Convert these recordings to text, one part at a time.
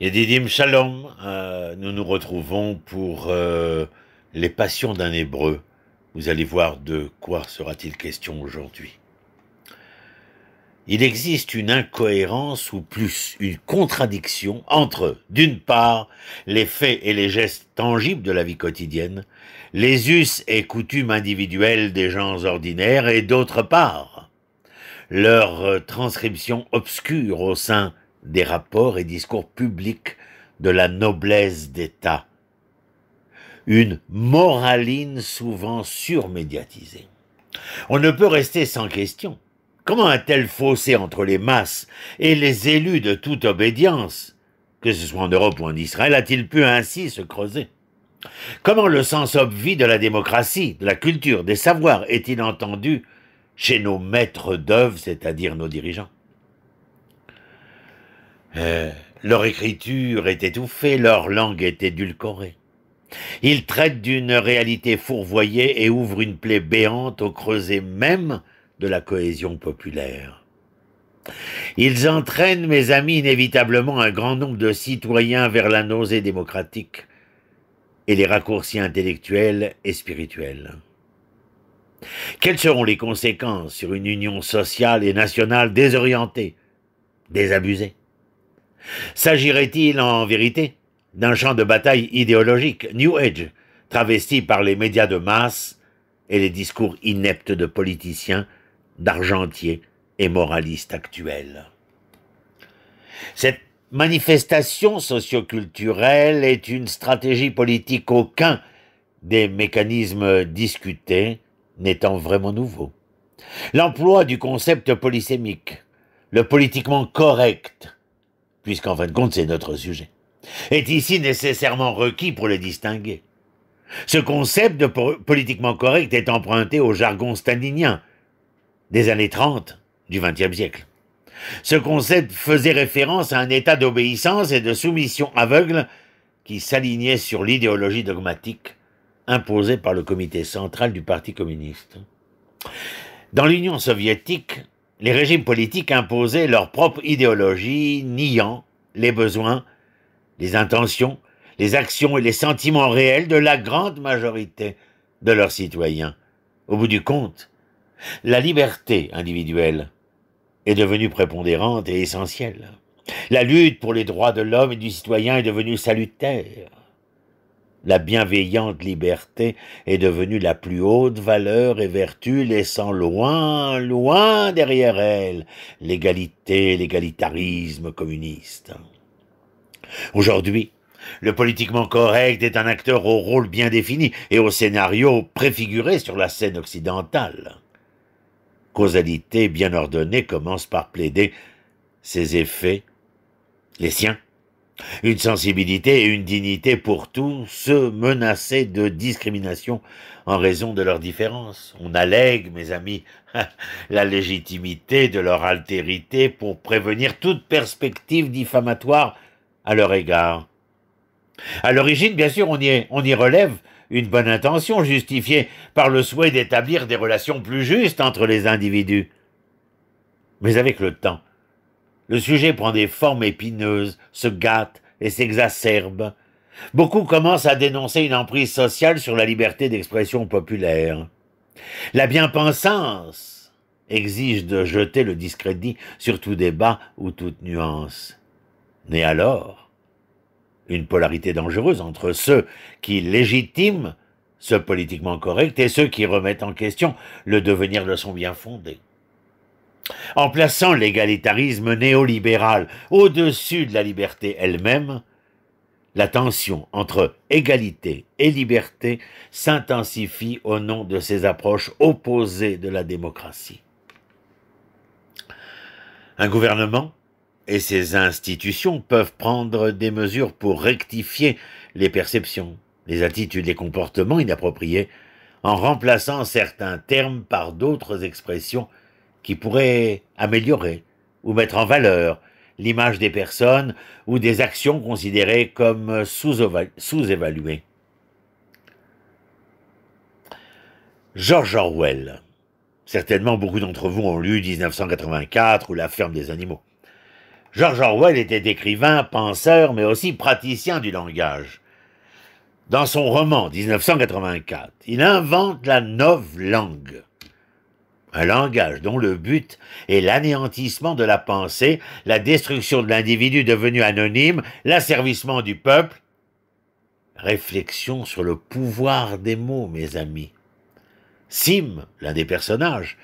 Yedidim Shalom, euh, nous nous retrouvons pour euh, les passions d'un hébreu. Vous allez voir de quoi sera-t-il question aujourd'hui. Il existe une incohérence ou plus une contradiction entre, d'une part, les faits et les gestes tangibles de la vie quotidienne, les us et coutumes individuelles des gens ordinaires, et d'autre part, leur euh, transcription obscure au sein des rapports et discours publics de la noblesse d'État, une moraline souvent surmédiatisée. On ne peut rester sans question. Comment un tel fossé entre les masses et les élus de toute obédience, que ce soit en Europe ou en Israël, a-t-il pu ainsi se creuser Comment le sens obvi de la démocratie, de la culture, des savoirs est-il entendu chez nos maîtres d'œuvre, c'est-à-dire nos dirigeants euh, leur écriture est étouffée, leur langue est édulcorée. Ils traitent d'une réalité fourvoyée et ouvrent une plaie béante au creuset même de la cohésion populaire. Ils entraînent, mes amis, inévitablement un grand nombre de citoyens vers la nausée démocratique et les raccourcis intellectuels et spirituels. Quelles seront les conséquences sur une union sociale et nationale désorientée, désabusée S'agirait-il en vérité d'un champ de bataille idéologique, New Age, travesti par les médias de masse et les discours ineptes de politiciens, d'argentiers et moralistes actuels Cette manifestation socioculturelle est une stratégie politique aucun des mécanismes discutés n'étant vraiment nouveau. L'emploi du concept polysémique, le politiquement correct, puisqu'en fin de compte c'est notre sujet, est ici nécessairement requis pour les distinguer. Ce concept de politiquement correct est emprunté au jargon stalinien des années 30 du XXe siècle. Ce concept faisait référence à un état d'obéissance et de soumission aveugle qui s'alignait sur l'idéologie dogmatique imposée par le comité central du Parti communiste. Dans l'Union soviétique, les régimes politiques imposaient leur propre idéologie, niant les besoins, les intentions, les actions et les sentiments réels de la grande majorité de leurs citoyens. Au bout du compte, la liberté individuelle est devenue prépondérante et essentielle. La lutte pour les droits de l'homme et du citoyen est devenue salutaire. La bienveillante liberté est devenue la plus haute valeur et vertu, laissant loin, loin derrière elle l'égalité, l'égalitarisme communiste. Aujourd'hui, le politiquement correct est un acteur au rôle bien défini et au scénario préfiguré sur la scène occidentale. Causalité bien ordonnée commence par plaider ses effets, les siens, une sensibilité et une dignité pour tous ceux menacés de discrimination en raison de leurs différences. On allègue, mes amis, la légitimité de leur altérité pour prévenir toute perspective diffamatoire à leur égard. À l'origine, bien sûr, on y relève une bonne intention justifiée par le souhait d'établir des relations plus justes entre les individus. Mais avec le temps, le sujet prend des formes épineuses, se gâte et s'exacerbe. Beaucoup commencent à dénoncer une emprise sociale sur la liberté d'expression populaire. La bien-pensance exige de jeter le discrédit sur tout débat ou toute nuance. Mais alors, une polarité dangereuse entre ceux qui légitiment ce politiquement correct et ceux qui remettent en question le devenir de son bien fondé. En plaçant l'égalitarisme néolibéral au-dessus de la liberté elle-même, la tension entre égalité et liberté s'intensifie au nom de ces approches opposées de la démocratie. Un gouvernement et ses institutions peuvent prendre des mesures pour rectifier les perceptions, les attitudes, les comportements inappropriés, en remplaçant certains termes par d'autres expressions qui pourrait améliorer ou mettre en valeur l'image des personnes ou des actions considérées comme sous-évaluées. George Orwell. Certainement beaucoup d'entre vous ont lu 1984 ou La ferme des animaux. George Orwell était écrivain, penseur, mais aussi praticien du langage. Dans son roman 1984, il invente la nouvelle langue un langage dont le but est l'anéantissement de la pensée, la destruction de l'individu devenu anonyme, l'asservissement du peuple. Réflexion sur le pouvoir des mots, mes amis. Sim, l'un des personnages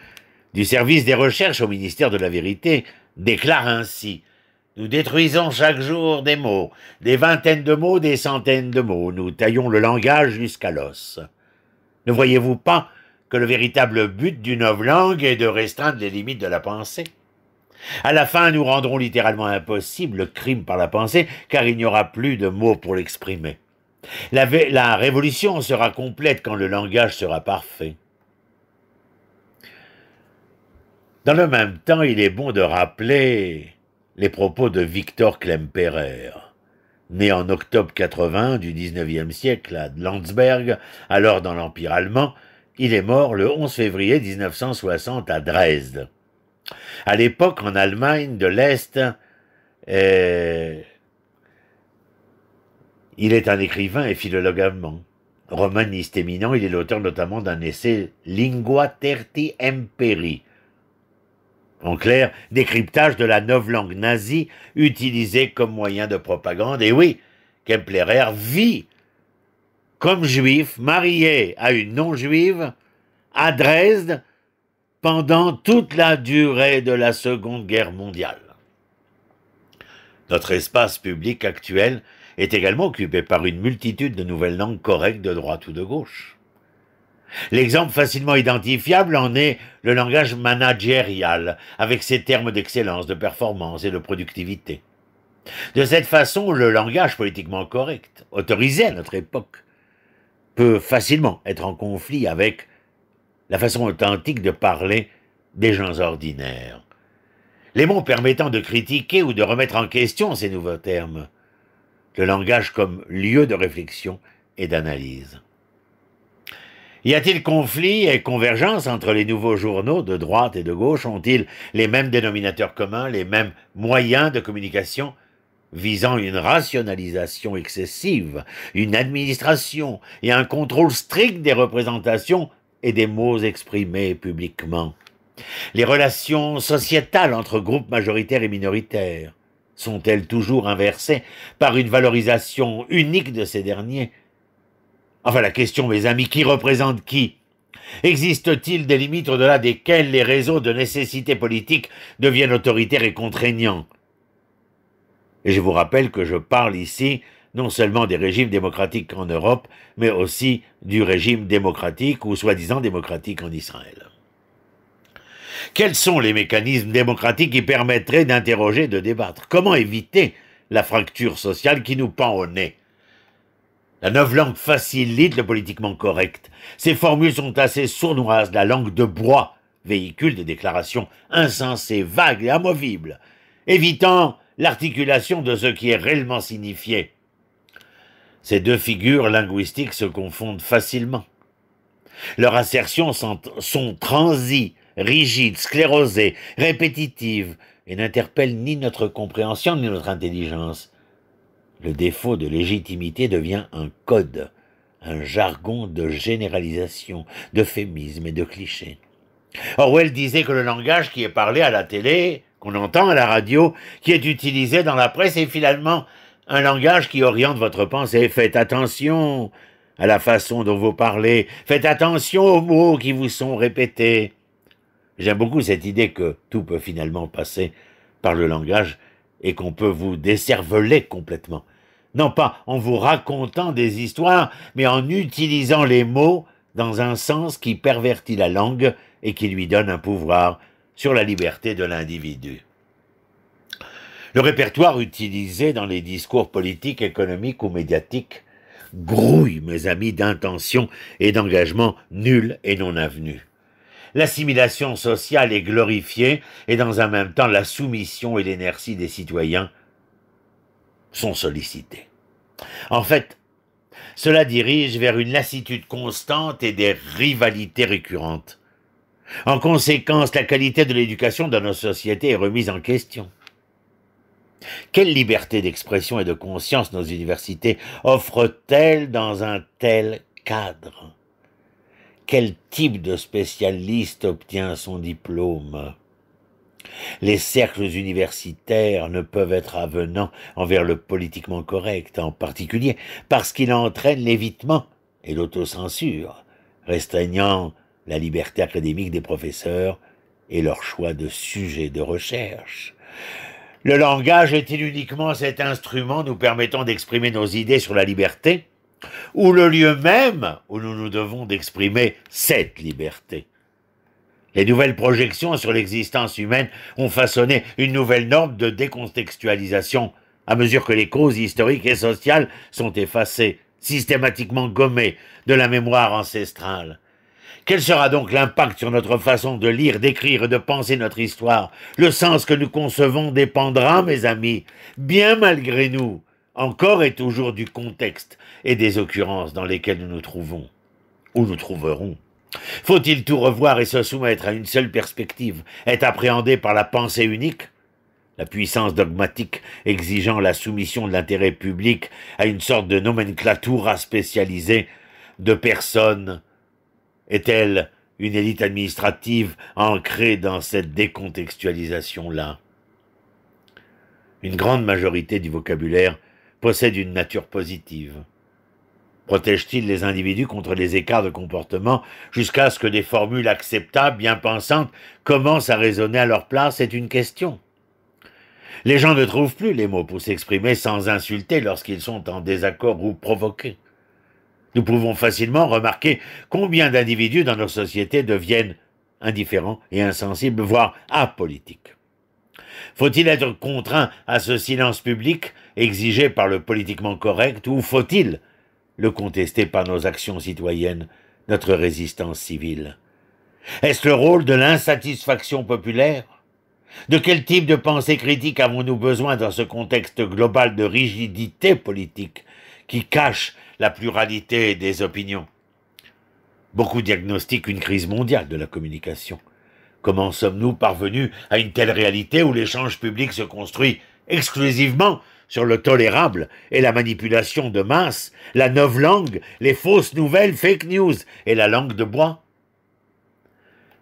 du service des recherches au ministère de la vérité, déclare ainsi nous détruisons chaque jour des mots, des vingtaines de mots, des centaines de mots, nous taillons le langage jusqu'à l'os. Ne voyez-vous pas que le véritable but d'une langue est de restreindre les limites de la pensée. À la fin, nous rendrons littéralement impossible le crime par la pensée, car il n'y aura plus de mots pour l'exprimer. La, révolution sera complète quand le langage sera parfait. Dans le même temps, il est bon de rappeler les propos de Victor Klemperer, né en octobre 80 du XIXe siècle à Landsberg, alors dans l'Empire allemand, il est mort le 11 février 1960 à Dresde. À l'époque, en Allemagne de l'Est, euh, il est un écrivain et philologue allemand. Romaniste éminent, il est l'auteur notamment d'un essai Lingua Terti Imperi. En clair, décryptage de la nouvelle langue nazie utilisée comme moyen de propagande. Et oui, Kemplerer vit comme juif, marié à une non-juive, à Dresde pendant toute la durée de la Seconde Guerre mondiale. Notre espace public actuel est également occupé par une multitude de nouvelles langues correctes de droite ou de gauche. L'exemple facilement identifiable en est le langage managérial, avec ses termes d'excellence, de performance et de productivité. De cette façon, le langage politiquement correct, autorisé à notre époque, peut facilement être en conflit avec la façon authentique de parler des gens ordinaires. Les mots permettant de critiquer ou de remettre en question ces nouveaux termes, le langage comme lieu de réflexion et d'analyse. Y a-t-il conflit et convergence entre les nouveaux journaux de droite et de gauche Ont-ils les mêmes dénominateurs communs, les mêmes moyens de communication visant une rationalisation excessive, une administration et un contrôle strict des représentations et des mots exprimés publiquement. Les relations sociétales entre groupes majoritaires et minoritaires sont-elles toujours inversées par une valorisation unique de ces derniers Enfin la question, mes amis, qui représente qui Existe-t-il des limites au-delà desquelles les réseaux de nécessité politique deviennent autoritaires et contraignants et je vous rappelle que je parle ici non seulement des régimes démocratiques en Europe, mais aussi du régime démocratique ou soi-disant démocratique en Israël. Quels sont les mécanismes démocratiques qui permettraient d'interroger, de débattre Comment éviter la fracture sociale qui nous pend au nez La neuve langue facilite le politiquement correct. Ces formules sont assez sournoises, la langue de bois véhicule des déclarations insensées, vagues et amovibles, évitant l'articulation de ce qui est réellement signifié. Ces deux figures linguistiques se confondent facilement. Leurs assertions sont, transies, rigides, sclérosées, répétitives, et n'interpellent ni notre compréhension ni notre intelligence. Le défaut de légitimité devient un code, un jargon de généralisation, d'euphémisme et de clichés. Orwell disait que le langage qui est parlé à la télé, qu'on entend à la radio, qui est utilisé dans la presse et finalement un langage qui oriente votre pensée. Faites attention à la façon dont vous parlez, faites attention aux mots qui vous sont répétés. J'aime beaucoup cette idée que tout peut finalement passer par le langage et qu'on peut vous décerveler complètement. Non pas en vous racontant des histoires, mais en utilisant les mots dans un sens qui pervertit la langue et qui lui donne un pouvoir sur la liberté de l'individu. Le répertoire utilisé dans les discours politiques, économiques ou médiatiques grouille, mes amis, d'intentions et d'engagements nuls et non avenus. L'assimilation sociale est glorifiée et dans un même temps la soumission et l'inertie des citoyens sont sollicités. En fait, cela dirige vers une lassitude constante et des rivalités récurrentes. En conséquence, la qualité de l'éducation dans nos sociétés est remise en question. Quelle liberté d'expression et de conscience nos universités offrent-elles dans un tel cadre Quel type de spécialiste obtient son diplôme les cercles universitaires ne peuvent être avenants envers le politiquement correct en particulier, parce qu'il entraîne l'évitement et l'autocensure, restreignant la liberté académique des professeurs et leur choix de sujets de recherche. Le langage est-il uniquement cet instrument nous permettant d'exprimer nos idées sur la liberté ou le lieu même où nous nous devons d'exprimer cette liberté les nouvelles projections sur l'existence humaine ont façonné une nouvelle norme de décontextualisation à mesure que les causes historiques et sociales sont effacées, systématiquement gommées de la mémoire ancestrale. Quel sera donc l'impact sur notre façon de lire, d'écrire et de penser notre histoire Le sens que nous concevons dépendra, mes amis, bien malgré nous, encore et toujours du contexte et des occurrences dans lesquelles nous nous trouvons, ou nous trouverons. Faut-il tout revoir et se soumettre à une seule perspective, être appréhendé par la pensée unique la puissance dogmatique exigeant la soumission de l'intérêt public à une sorte de nomenclatura spécialisée de personnes est-elle une élite administrative ancrée dans cette décontextualisation-là Une grande majorité du vocabulaire possède une nature positive. Protège-t-il les individus contre les écarts de comportement jusqu'à ce que des formules acceptables, bien pensantes, commencent à résonner à leur place C'est une question. Les gens ne trouvent plus les mots pour s'exprimer sans insulter lorsqu'ils sont en désaccord ou provoqués. Nous pouvons facilement remarquer combien d'individus dans nos sociétés deviennent indifférents et insensibles, voire apolitiques. Faut-il être contraint à ce silence public exigé par le politiquement correct ou faut-il le contester par nos actions citoyennes, notre résistance civile Est-ce le rôle de l'insatisfaction populaire De quel type de pensée critique avons-nous besoin dans ce contexte global de rigidité politique qui cache la pluralité des opinions. Beaucoup diagnostiquent une crise mondiale de la communication. Comment sommes-nous parvenus à une telle réalité où l'échange public se construit exclusivement sur le tolérable et la manipulation de masse, la langue, les fausses nouvelles, fake news et la langue de bois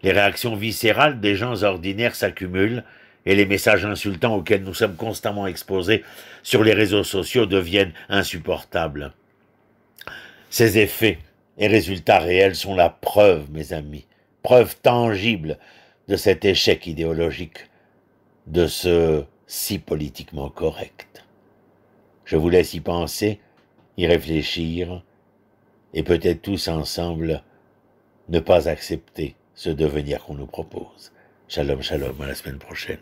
Les réactions viscérales des gens ordinaires s'accumulent et les messages insultants auxquels nous sommes constamment exposés sur les réseaux sociaux deviennent insupportables. Ces effets et résultats réels sont la preuve, mes amis, preuve tangible de cet échec idéologique, de ce si politiquement correct. Je vous laisse y penser, y réfléchir, et peut-être tous ensemble ne pas accepter ce devenir qu'on nous propose. Shalom, shalom, à la semaine prochaine.